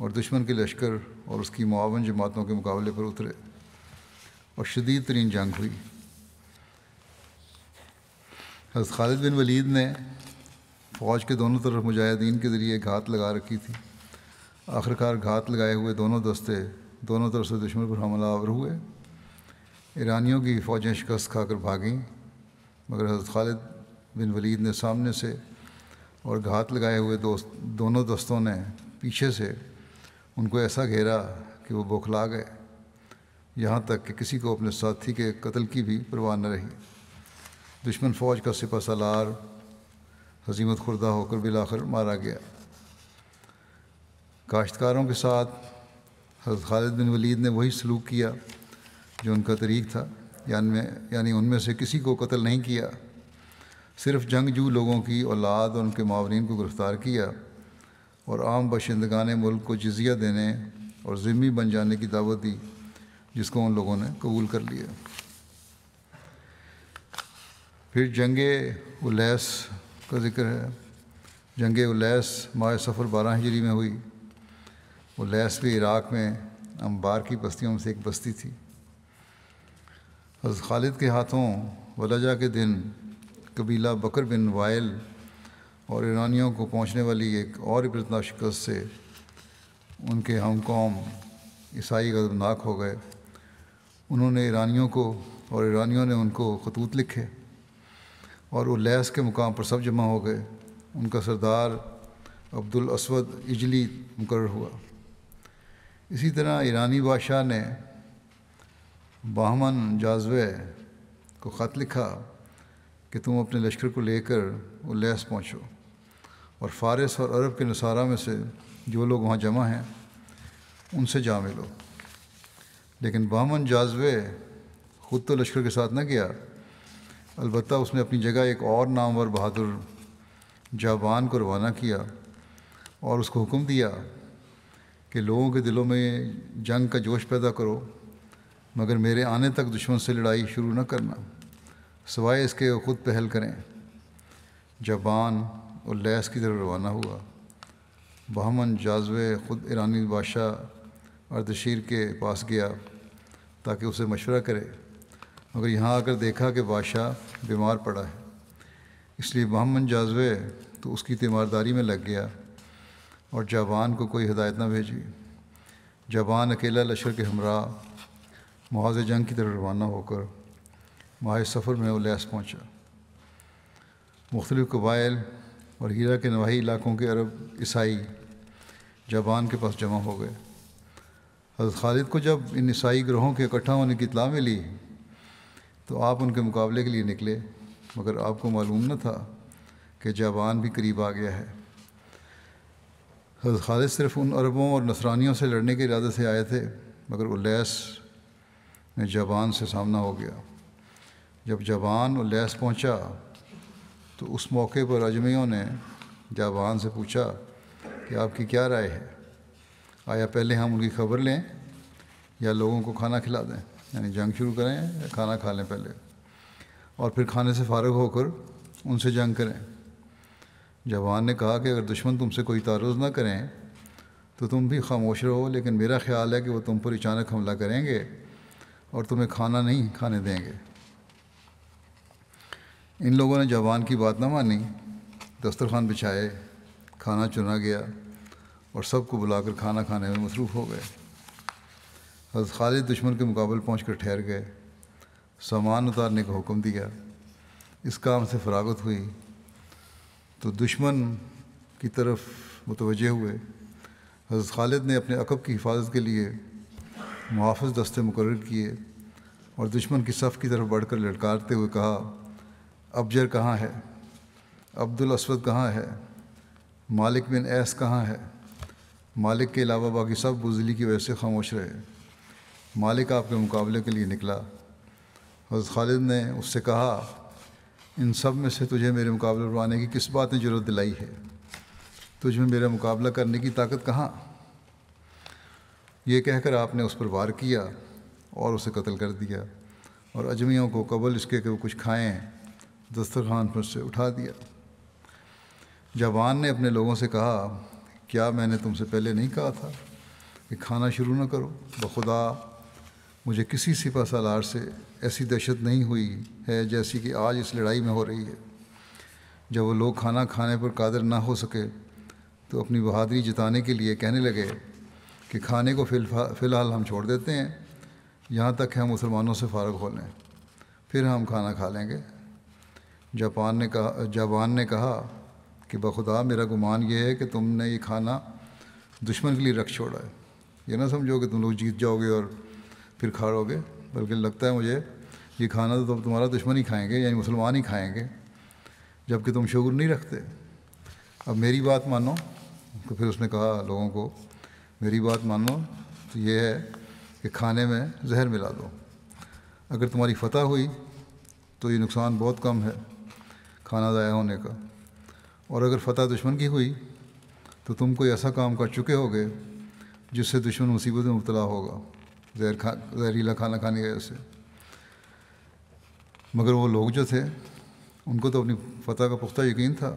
Speaker 2: और दुश्मन के लश्कर और उसकी मुआवन जमातों के मुकाबले पर उतरे और शदीद तरीन जंग हुई हज़रत खालिद बिन वलीद ने फ़ौज के दोनों तरफ मुजाहिदीन के ज़रिए घात लगा रखी थी आखिरकार घात लगाए हुए दोनों दस्ते दोनों तरफ से दुश्मन पर हमला आवर हुए ईरानियों की फ़ौजें शिकस्त खाकर भागें मगर हज़रत खालिद बिन वलीद ने सामने से और घात लगाए हुए दोस्त दोनों दस्तों ने पीछे से उनको ऐसा घेरा कि वो बौखला गए यहाँ तक कि किसी को अपने साथी के कत्ल की भी परवाह न रही दुश्मन फ़ौज का सिपा सलार हजीमत खुर्दा होकर बिलाखिर मारा गया काश्तकारों के साथ हजरत खालिद बिन वलीद ने वही सलूक किया जो उनका तरीक था यानी उनमें से किसी को कत्ल नहीं किया सिर्फ जंगजू लोगों की औलाद और उनके मावरीन को गिरफ़्तार किया और आम बशिंदगान मुल्क को जजिया देने और ज़िम्मी बन जाने की दावत दी जिसको उन लोगों ने कबूल कर लिया फिर जंग उलैस का जिक्र है जंग उलैस माए सफ़र बारह हिजरी में हुई उलैस भी इराक़ में अंबार की बस्तियों में से एक बस्ती थी हज़ खालिद के हाथों वलजा के दिन कबीला बकर बिन वायल और ईरानियों को पहुंचने वाली एक और इबरतना शिकस्त से उनके हम कौम ईसाई गदमनाक हो गए उन्होंने ईरानियों को और ईरानियों ने उनको खतूत लिखे और वो लैस के मुकाम पर सब जमा हो गए उनका सरदार अब्दुल असद इजली मुकर हुआ इसी तरह ईरानी बादशाह ने बाहमन जाजवे को ख़त लिखा कि तुम अपने लश्कर को लेकर वो लैस पहुँचो और फारस और अरब के नसारा में से जो लोग वहाँ जमा हैं उनसे जा मिलो लेकिन बामन जाजवे ख़ुद तो लश्कर के साथ न गया अलबत् उसने अपनी जगह एक और नामवर बहादुर जावान को रवाना किया और उसको हुक्म दिया कि लोगों के दिलों में जंग का जोश पैदा करो मगर मेरे आने तक दुश्मन से लड़ाई शुरू न करना सवाए इसके खुद पहल करें जबान और लैस की तरफ रवाना हुआ बहमन जाजवे ख़ुद ईरानी बादशाह अर्दशीर के पास गया ताकि उसे मशवरा करे मगर यहाँ आकर देखा कि बादशाह बीमार पड़ा है इसलिए मोहम्मद जाजवे तो उसकी तीमारदारी में लग गया और जवान को कोई हदायत ना भेजी जवान अकेला लश्कर के हमरा मुआज जंग की तरफ रवाना होकर माह सफ़र में उलैस पहुँचा मुख्तलिफ़ कबाइल और हीरा के नवाही इलाकों के अरब ईसाई जापान के पास जमा हो गए हज़रत खालिद को जब इन ईसाई ग्रहों के इकट्ठा होने की इतला मिली तो आप उनके मुकाबले के लिए निकले मगर आपको मालूम न था कि जाबान भी करीब आ गया है खालिद सिर्फ उन अरबों और नसरानियों से लड़ने के इरादे से आए थे मगर उलैस में जाबान से सामना हो गया जब जाबान उलैस पहुंचा तो उस मौके पर अजमियों ने जाबान से पूछा कि आपकी क्या राय है आया पहले हम उनकी खबर लें या लोगों को खाना खिला दें यानी जंग शुरू करें खाना खा लें पहले और फिर खाने से फारग होकर उनसे जंग करें जवान ने कहा कि अगर दुश्मन तुमसे कोई तारुज़ ना करें तो तुम भी खामोश रहो लेकिन मेरा ख्याल है कि वो तुम पर अचानक हमला करेंगे और तुम्हें खाना नहीं खाने देंगे इन लोगों ने जवान की बात ना मानी दस्तरखान बिछाए खाना चुना गया और सबको बुलाकर खाना खाने में मसरूफ़ हो गए हजरत खालिद दुश्मन के मुकाबले पहुँच कर ठहर गए सामान उतारने का हुक्म दिया इस काम से फरागत हुई तो दुश्मन की तरफ मुतवजह हुए हज़रत खालिद ने अपने अकब की हिफाजत के लिए मुहाफ़ दस्ते मुकर किए और दुश्मन की सफ़ की तरफ बढ़कर लटकारते हुए कहा अबजर कहाँ है अब्दुल असवद कहाँ है मालिक बिन ऐस कहाँ है मालिक के अलावा बाकी सब बुजली की वजह से खामोश रहे मालिक आपके मुकाबले के लिए निकला हज़रत खालिद ने उससे कहा इन सब में से तुझे मेरे मुकाबले पर आने की किस बात ने जरूरत दिलाई है तुझ में मेरा मुकाबला करने की ताकत कहाँ ये कहकर आपने उस पर वार किया और उसे कत्ल कर दिया और अजमियों को कबल इसके कि वो कुछ खाएँ दस्तरखान पर से उठा दिया जवान ने अपने लोगों से कहा क्या मैंने तुमसे पहले नहीं कहा था कि खाना शुरू ना करो बखुदा मुझे किसी सिपा सालार से ऐसी दहशत नहीं हुई है जैसी कि आज इस लड़ाई में हो रही है जब वो लोग खाना खाने पर कादर ना हो सके तो अपनी बहादरी जताने के लिए कहने लगे कि खाने को फ़िलहाल हम छोड़ देते हैं यहाँ तक हम मुसलमानों से फ़ारग हो लें फिर हम खाना खा लेंगे जापान ने कहा जापान ने कहा कि बखुदा मेरा गुमान ये है कि तुमने ये खाना दुश्मन के लिए रख छोड़ा है ये ना समझो कि तुम लोग जीत जाओगे और फिर खा लोगे बल्कि लगता है मुझे ये खाना तो तुम्हारा दुश्मन ही खाएंगे यानी मुसलमान ही खाएंगे जबकि तुम शुगर नहीं रखते अब मेरी बात मानो तो फिर उसने कहा लोगों को मेरी बात मानो तो ये है कि खाने में जहर मिला दो अगर तुम्हारी फतह हुई तो ये नुकसान बहुत कम है खाना ज़ाया होने का और अगर फतह दुश्मन की हुई तो तुम कोई ऐसा काम कर चुके होगे जिससे दुश्मन मुसीबत में मुबतला होगा जहर खा जहरीला खाना खाने गए उसे मगर वो लोग जो थे उनको तो अपनी फतह का पुख्ता यकीन था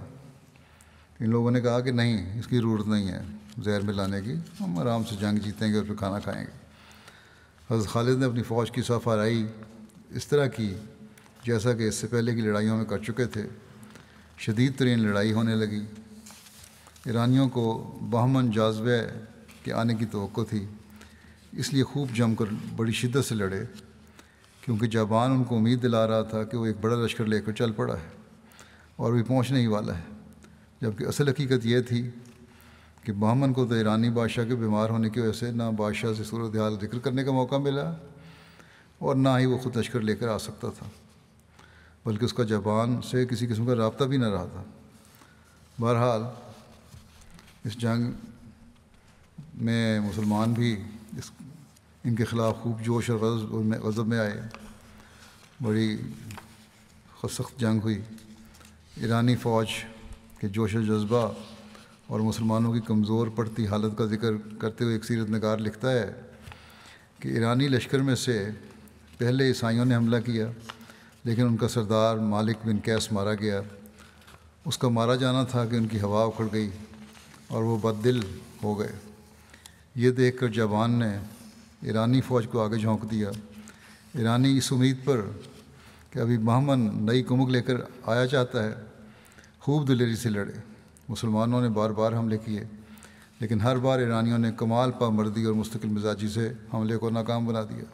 Speaker 2: इन लोगों ने कहा कि नहीं इसकी ज़रूरत नहीं है जहर में लाने की हम आराम से जंग जीतेंगे और फिर खाना खाएंगे हज़रत खालिद ने अपनी फ़ौज की सफाराई इस तरह की जैसा कि इससे पहले की लड़ाइयों में कर चुके थे शदीद तरीन लड़ाई होने लगी ईरानियों को बहमन जाज्बे के आने की तो थी इसलिए खूब जमकर बड़ी शिद्दत से लड़े क्योंकि जापान उनको उम्मीद दिला रहा था कि वो एक बड़ा लश्कर लेकर चल पड़ा है और भी पहुँचने ही वाला है जबकि असल हकीकत यह थी कि बहमन को तो ईरानी बादशाह के बीमार होने की वजह से ना बादशाह से सूरत हाल जिक्र करने का मौका मिला और ना ही वो ख़ुद लश्कर लेकर आ सकता था बल्कि उसका जापान से किसी किस्म का रबता भी ना रहा था बहरहाल इस जंग में मुसलमान भी इस इनके ख़िलाफ़ खूब जोश और गज़ब में गज़ब में आए बड़ी सख्त जंग हुई ईरानी फ़ौज के जोश व जज्बा और मुसलमानों की कमज़ोर पड़ती हालत का जिक्र करते हुए एक सीरत नगार लिखता है कि ईरानी लश्कर में से पहले ईसाइयों ने हमला किया लेकिन उनका सरदार मालिक बिन कैस मारा गया उसका मारा जाना था कि उनकी हवा उखड़ गई और वो बद दिल हो गए ये देख कर जवान ने ईरानी फ़ौज को आगे झोंक दिया ईरानी इस उम्मीद पर कि अभी महमन नई कुमक लेकर आया चाहता है खूब दिलेरी से लड़े मुसलमानों ने बार बार हमले किए लेकिन हर बार ईरानियों ने कमाल पामर्दी और मुस्तकिल मिजाजी से हमले को नाकाम बना दिया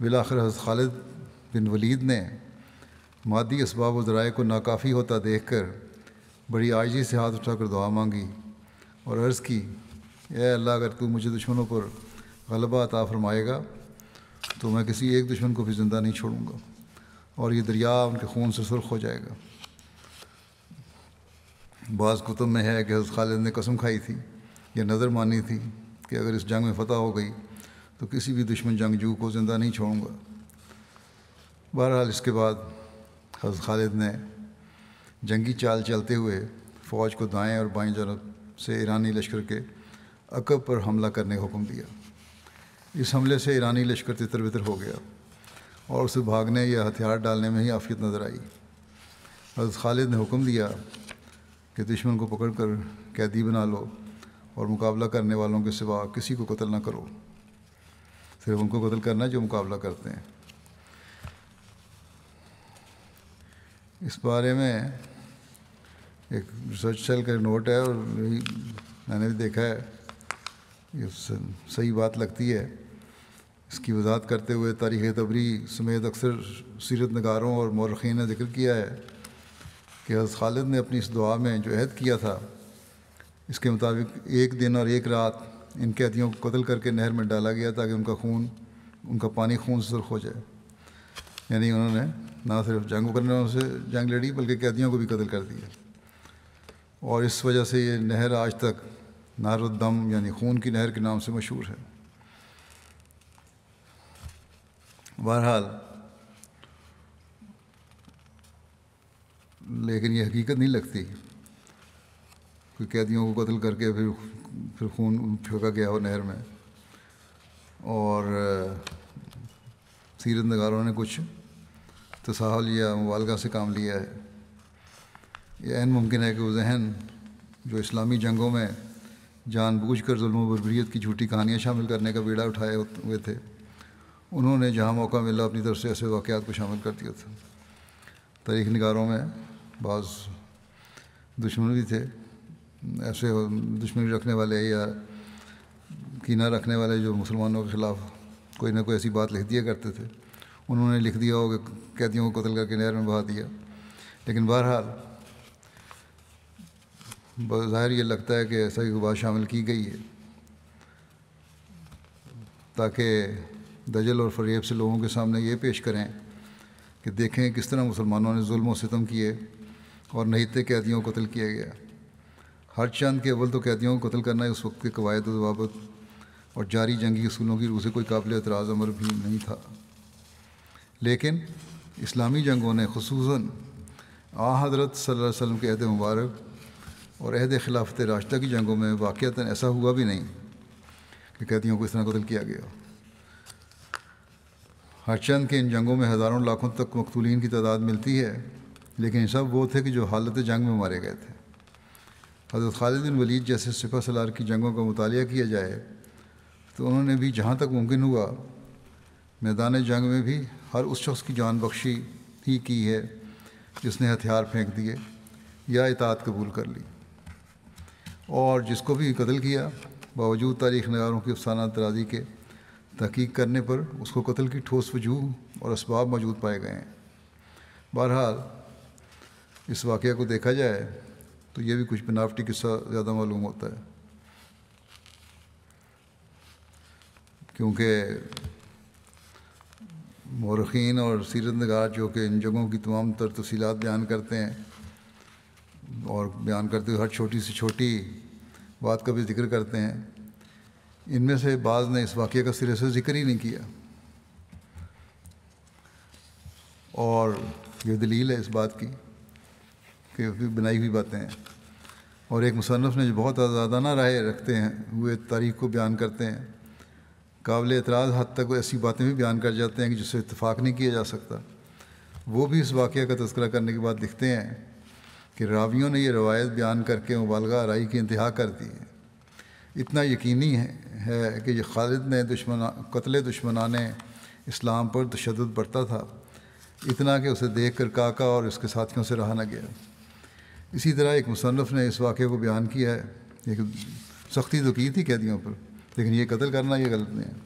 Speaker 2: बिलाखिर हज़रत खालिद बिन वलीद ने मादी इसबाब व ज़राए को नाकाफ़ी होता देख कर बड़ी आजी से हाथ उठाकर दुआ मांगी और अर्ज़ की ए अल्लाह अगर तू मुझे दुश्मनों पर गलबा अता फरमाएगा तो मैं किसी एक दुश्मन को भी ज़िंदा नहीं छोड़ूंगा और ये दरिया उनके खून से सुर्ख हो जाएगा बाज़ कुतुब में है कि हज़रत खालिद ने कसम खाई थी या नज़र मानी थी कि अगर इस जंग में फ़तह हो गई तो किसी भी दुश्मन जंगजू को ज़िंदा नहीं छोड़ूंगा बहरहाल इसके बाद हज़रत खालिद ने जंगी चाल चलते हुए फ़ौज को दाएँ और बाएँ जनब से ईरानी लश्कर के अकब पर हमला करने का हुक्म दिया इस हमले से ईरानी लश्कर तितर बितर हो गया और उसे भागने या हथियार डालने में ही आफियत नज़र आई हजरत खालिद ने हुक्म दिया कि दुश्मन को पकड़ कर कैदी बना लो और मुकाबला करने वालों के सिवा किसी को कत्ल ना करो सिर्फ उनको कत्ल करना जो मुकाबला करते हैं इस बारे में एक रिसर्च सेल का नोट है और मैंने भी देखा है ये सही बात लगती है इसकी वजात करते हुए तारीख तबरी समेत अक्सर सीरत नगारों और मौरखी ने जिक्र किया है कि हज़ खालिद ने अपनी इस दुआ में जो अहद किया था इसके मुताबिक एक दिन और एक रात इन कैदियों को कतल करके नहर में डाला गया ताकि उनका खून उनका पानी खून से सुर्ख हो जाए यानी उन्होंने ना सिर्फ जंग करने वालों से जंग लड़ी बल्कि कैदियों को भी कतल कर दिया और इस वजह से ये नहर आज तक नहरुद्दम यानी खून की नहर के नाम से मशहूर है बहरहाल लेकिन ये हकीकत नहीं लगती कोई कैदियों को कत्ल करके फिर फिर खून फेंका गया हो नहर में और सीरत नगारों ने कुछ तसाहल या मुबालगा से काम लिया है यह अन मुमकिन है कि वो जहन जो इस्लामी जंगों में जानबूझ कर जुल्म बरबरीत की झूठी कहानियाँ शामिल करने का बीड़ा उठाए हुए थे उन्होंने जहाँ मौका मिला अपनी तरफ से ऐसे वाक़ात को शामिल कर दिया था तारीख नगारों में बाज़ दुश्मन भी थे ऐसे दुश्मनी रखने वाले या कीना रखने वाले जो मुसलमानों के ख़िलाफ़ कोई ना कोई ऐसी बात लिख दिया करते थे उन्होंने लिख दिया हो कि कैदियों को कतल करके नहर में बहा दिया लेकिन बहरहाल बाहर ये लगता है कि ऐसा ही बात शामिल की गई है ताकि दजल और फरेब से लोगों के सामने ये पेश करें कि देखें किस तरह मुसलमानों ने म सितम किए और नहीते कैदियों को कत्ल किया गया हर चंद के अवल तो कैदियों को कत्ल करना उस वक्त के कवायद वाबत और जारी जंगी असूलों की रूह से कोई काबिल एतराज़ अमर भी नहीं था लेकिन इस्लामी जंगों ने खसूस आ हज़रत सल्लम के अहद मुबारक और अहद खिलाफत रास्ता की जंगों में वाक़ता ऐसा हुआ भी नहीं कि कैदियों को इस तरह कत्ल किया गया हर चंद के इन जंगों में हज़ारों लाखों तक मकतूलिन की तादाद मिलती है लेकिन सब वो थे कि जो हालत जंग में मारे गए थे हज़रत खालिद बिन वलीद जैसे सिपा सलार की जंगों का मुताल किया जाए तो उन्होंने भी जहाँ तक मुमकिन हुआ मैदान जंग में भी हर उस शख्स की जान बख्शी ही की है जिसने हथियार फेंक दिए या इतात कबूल कर ली और जिसको भी कत्ल किया बावजूद तारीख नगारों की अफसाना तराजी के तहकीक करने पर उसको कत्ल की ठोस वजूह और इसबाब मौजूद पाए गए हैं बहरहाल इस वाक़े को देखा जाए तो यह भी कुछ बनावटी किस्सा ज़्यादा मालूम होता है क्योंकि मौरखीन और सीरत नगार जो कि इन जगहों की तमाम तर तफसीत बयान करते हैं और बयान करते हुए हर छोटी से छोटी बात का भी जिक्र करते हैं इनमें से बाद ने इस वाक़े का सिरे से जिक्र ही नहीं किया और ये दलील है इस बात की कि बनाई हुई बातें हैं और एक मुसनफ़ ने जो बहुत आज़ादाना राय रखते हैं हुए तारीख को बयान करते हैं काबिल एतराज़ हद तक ऐसी बातें भी बयान कर जाते हैं कि जिससे इतफाक़ नहीं किया जा सकता वो भी इस वाक़े का तस्करा करने के बाद लिखते हैं कि रावियों ने यह रवायत बयान करके मुबालगा आरई की इंतहा कर दी है इतना यकीनी है, है कि खालिद ने दुश्मन कत्ल दुश्मनान इस्लाम पर तशद बढ़ता था इतना कि उसे देख कर काका और उसके साथियों से रहा न गया इसी तरह एक मुसनफ़ ने इस वाक़े को बयान किया है एक सख्ती तो की थी कैदियों पर लेकिन ये कत्ल करना ये गलत नहीं है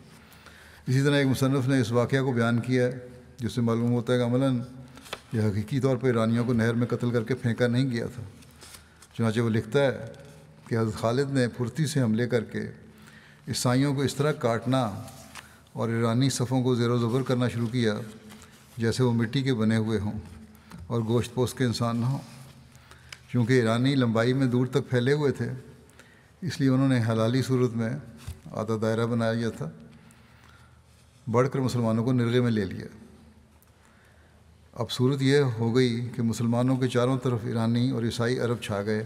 Speaker 2: इसी तरह एक मुसनफ़ ने इस वाक़े को बयान किया है जिससे मालूम होता है कि अमला यह हकीकी तौर पर ईरानियों को नहर में कत्ल करके फेंका नहीं गया था चुनाचे वो लिखता है कि हज़रत खालिद ने फुर्ती से हमले करके ईसाइयों को इस तरह काटना और ईरानी सफ़ों को ज़ेर ज़बर करना शुरू किया जैसे वो मिट्टी के बने हुए हों और गोश्त पोस्त के इंसान ना हों क्योंकि ईरानी लंबाई में दूर तक फैले हुए थे इसलिए उन्होंने हलाली सूरत में आधा दायरा बनाया गया था बढ़कर मुसलमानों को निर्गे में ले लिया अब सूरत यह हो गई कि मुसलमानों के चारों तरफ ईरानी और ईसाई अरब छा गए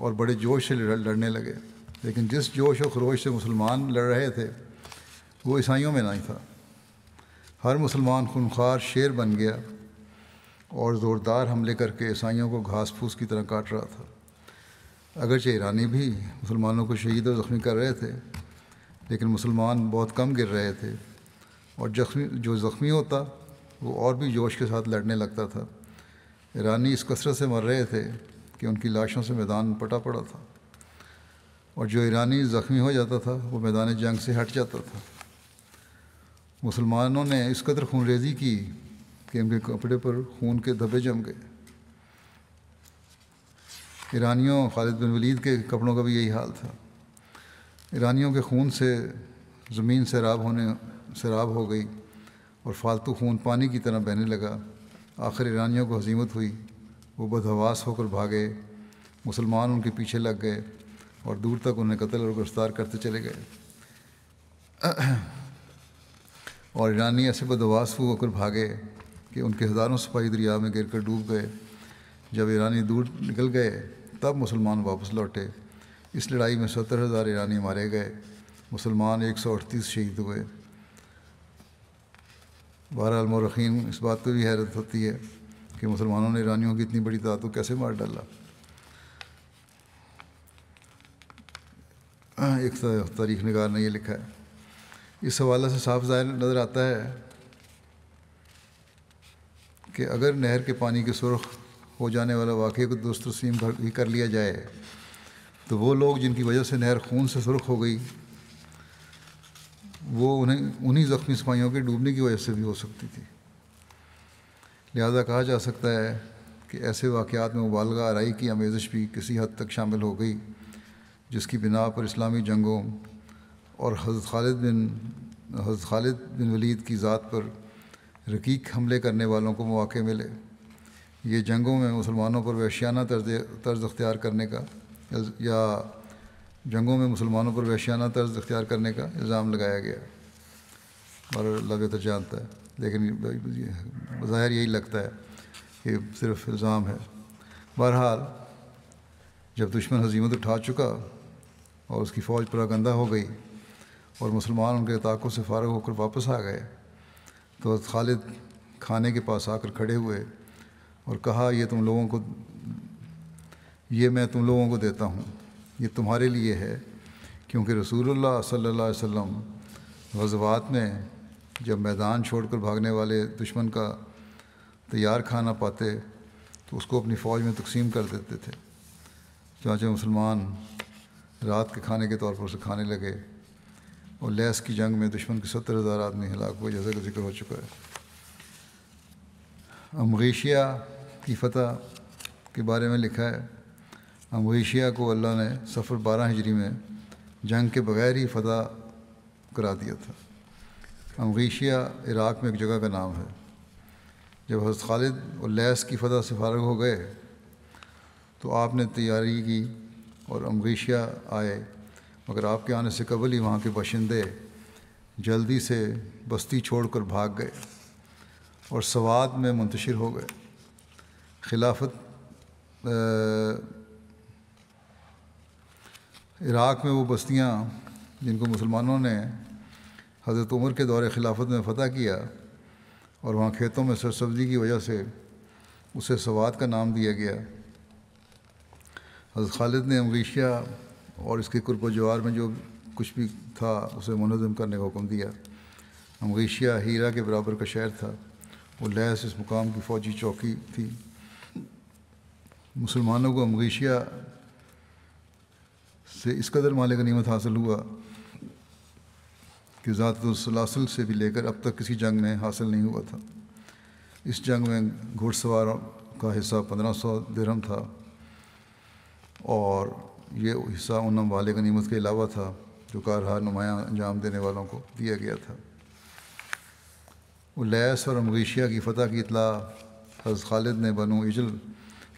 Speaker 2: और बड़े जोश से लड़ने लगे लेकिन जिस जोश और खरोश से मुसलमान लड़ रहे थे वो ईसाइयों में नहीं था हर मुसलमान खूनखार शेर बन गया और ज़ोरदार हमले करके ईसाइयों को घास फूस की तरह काट रहा था अगरचे ईरानी भी मुसलमानों को शहीद और ज़ख्मी कर रहे थे लेकिन मुसलमान बहुत कम गिर रहे थे और जख्मी जो ज़ख्मी होता वो और भी जोश के साथ लड़ने लगता था ईरानी इस कसरत से मर रहे थे कि उनकी लाशों से मैदान पटा पड़ा था और जो ईरानी ज़ख्मी हो जाता था वो मैदान जंग से हट जाता था मुसलमानों ने इस कदर खूनरेजी की कि उनके कपड़े पर खून के धब्बे जम गए ईरानियों खालिद बिन वलीद के कपड़ों का भी यही हाल था ईरानियों के खून से ज़मीन सैराब होने सैराब हो गई और फालतू खून पानी की तरह बहने लगा आखिर ईरानियों को हजीमत हुई वो बदहवास होकर भागे मुसलमान उनके पीछे लग गए और दूर तक उन्हें कत्ल और गिरफ्तार करते चले गए और ईरानी ऐसे बदहवास होकर भागे कि उनके हज़ारों सिपाही दरिया में गिर कर डूब गए जब ईरानी दूर निकल गए तब मुसलमान वापस लौटे इस लड़ाई में सत्तर हज़ार ईरानी मारे गए मुसलमान एक सौ अड़तीस शहीद हुए बहरहाल मौरखीन इस बात पर भी हैरत होती है कि मुसलमानों ने ईरानियों की इतनी बड़ी तादाद को कैसे मार डाला हाँ, एक तारीख नगार ने यह लिखा है इस हवाले से साफ जाहिर नज़र आता है कि अगर नहर के पानी के सुरख हो जाने वाला वाक़े को दुरुस्त तस्लीम ही कर लिया जाए तो वो लोग जिनकी वजह से नहर खून से सुरख हो गई वो उन्हें उन्हीं ज़ख्मी सिपाहियों के डूबने की वजह से भी हो सकती थी लिहाजा कहा जा सकता है कि ऐसे वाक़ात में मुबालगा आरई की आमेजिश भी किसी हद तक शामिल हो गई जिसकी बिना पर इस्लामी जंगों और हज़रत खालिद बिन हज़रत खालिद बिन वलीद की ज़ात पर रकीक हमले करने वालों को मौक़े मिले ये जंगों में मुसलमानों पर वैशियाना तर्ज तर्ज अख्तियार करने का या जंगों में मुसलमानों पर वैशियाना तर्ज अख्तियार करने का इल्ज़ाम लगाया गया और अल्लाह बेहतर जानता है लेकिन ज़ाहिर यही लगता है कि सिर्फ इल्ज़ाम है बहरहाल जब दुश्मन हजीमत उठा चुका और उसकी फ़ौज गंदा हो गई और मुसलमान उनके ताक़ों से फारग होकर वापस आ गए तो खालिद खाने के पास आकर खड़े हुए और कहा ये तुम लोगों को ये मैं तुम लोगों को देता हूँ ये तुम्हारे लिए है क्योंकि रसूलुल्लाह सल्लल्लाहु अलैहि वसल्लम गजवात में जब मैदान छोड़कर भागने वाले दुश्मन का तैयार खाना पाते तो उसको अपनी फ़ौज में तकसीम कर देते थे चाँचे मुसलमान रात के खाने के तौर पर उसे खाने लगे और लैस की जंग में दुश्मन के सत्तर हज़ार आदमी हलाक हुए जैसे का जिक्र हो चुका है अमगेशिया की फतह के बारे में लिखा है अमगेशिया को अल्लाह ने सफ़र बारह हिजरी में जंग के बग़ैर ही फतह करा दिया था अमरीशिया इराक़ में एक जगह का नाम है जब हज़रत खालिद और लैस की फ़तह से फारग हो गए तो आपने तैयारी की और अमरीशिया आए मगर आपके आने से कबल ही वहाँ के बाशिंदे जल्दी से बस्ती छोड़ कर भाग गए और सवाद में मुंतशिर हो गए खिलाफत इराक़ में वो बस्तियाँ जिनको मुसलमानों ने हज़रत उमर के दौरे खिलाफत में फ़तह किया और वहाँ खेतों में सर सब्जी की वजह से उसे सवाद का नाम दिया गया हज़रत खालिद ने अमरीशिया और इसके कुर्ब जवार में जो कुछ भी था उसे मनज़म करने का हुक्म दिया अमरीशिया हीरा के बराबर का शहर था वो लैस इस मुकाम की फ़ौजी चौकी थी मुसलमानों को अमरीशिया से इस कदर मालिक गनीमत हासिल हुआ कि ज़ातुलसलासल से भी लेकर अब तक किसी जंग में हासिल नहीं हुआ था इस जंग में घुड़सवारों का हिस्सा पंद्रह सौ दिरहम था और ये हिस्सा उन वाले गनीमत के अलावा था जो कारहा नुमाया अंजाम देने वालों को दिया गया था उलैस और मगीशिया की फ़तह की इतला हज़ खालिद ने बनु इजल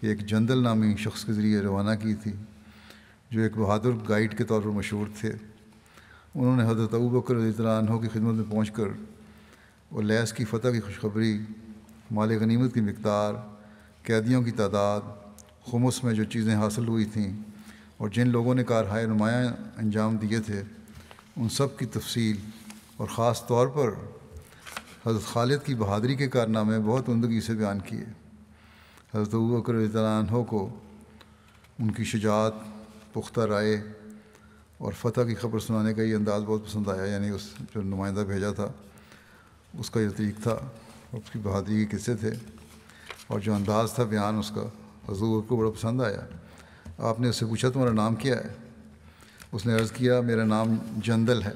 Speaker 2: के एक जंदल नामी शख्स के ज़रिए रवाना की थी जो एक बहादुर गाइड के तौर पर मशहूर थे उन्होंने हज़रत अबू बकर की खिदमत में पहुँच कर और लैस की फतह की खुशखबरी माल गनीमत की मकदार कैदियों की तादाद खुमस में जो चीज़ें हासिल हुई थीं और जिन लोगों ने कारहाय नुमाया अंजाम दिए थे उन सब की तफसील और ख़ास तौर पर हज़रत खालिद की बहादरी के कारनामे बहुत उमदगी से बयान किए हज़रत बकर को उनकी शजात पुख्ता राय और फतह की खबर सुनाने का ये अंदाज़ बहुत पसंद आया यानी उस जो नुमाइंदा भेजा था उसका यतीक था उसकी बहादुरी के किस्से थे और जो अंदाज़ था बयान उसका हजूर को बड़ा पसंद आया आपने उससे पूछा तुम्हारा नाम क्या है उसने अर्ज़ किया मेरा नाम जंदल है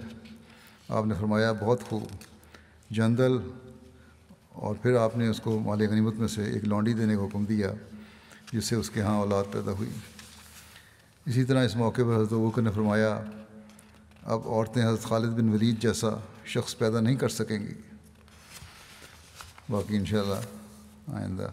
Speaker 2: आपने फरमाया बहुत खूब जंदल और फिर आपने उसको मालिक गनीमत में से एक लॉन्डी देने का हुक्म दिया जिससे उसके यहाँ औलाद पैदा हुई इसी तरह इस मौके पर हज़रत वक़ ने फरमाया अब औरतें हज़रत खालिद बिन वलीद जैसा शख्स पैदा नहीं कर सकेंगी बाकी इन आइंदा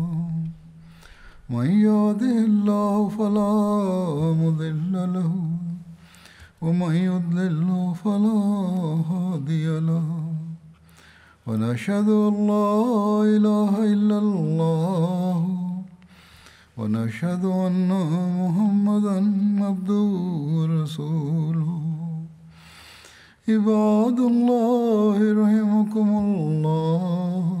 Speaker 3: من يهده الله فلا مضل له ومن يضلل فلا هادي له ونشهد ان لا اله الا الله ونشهد ان محمدا عبده ورسوله عباد الله رحمكم الله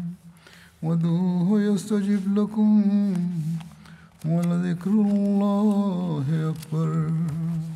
Speaker 3: ودوه يستجب لكم ولذكر الله أكبر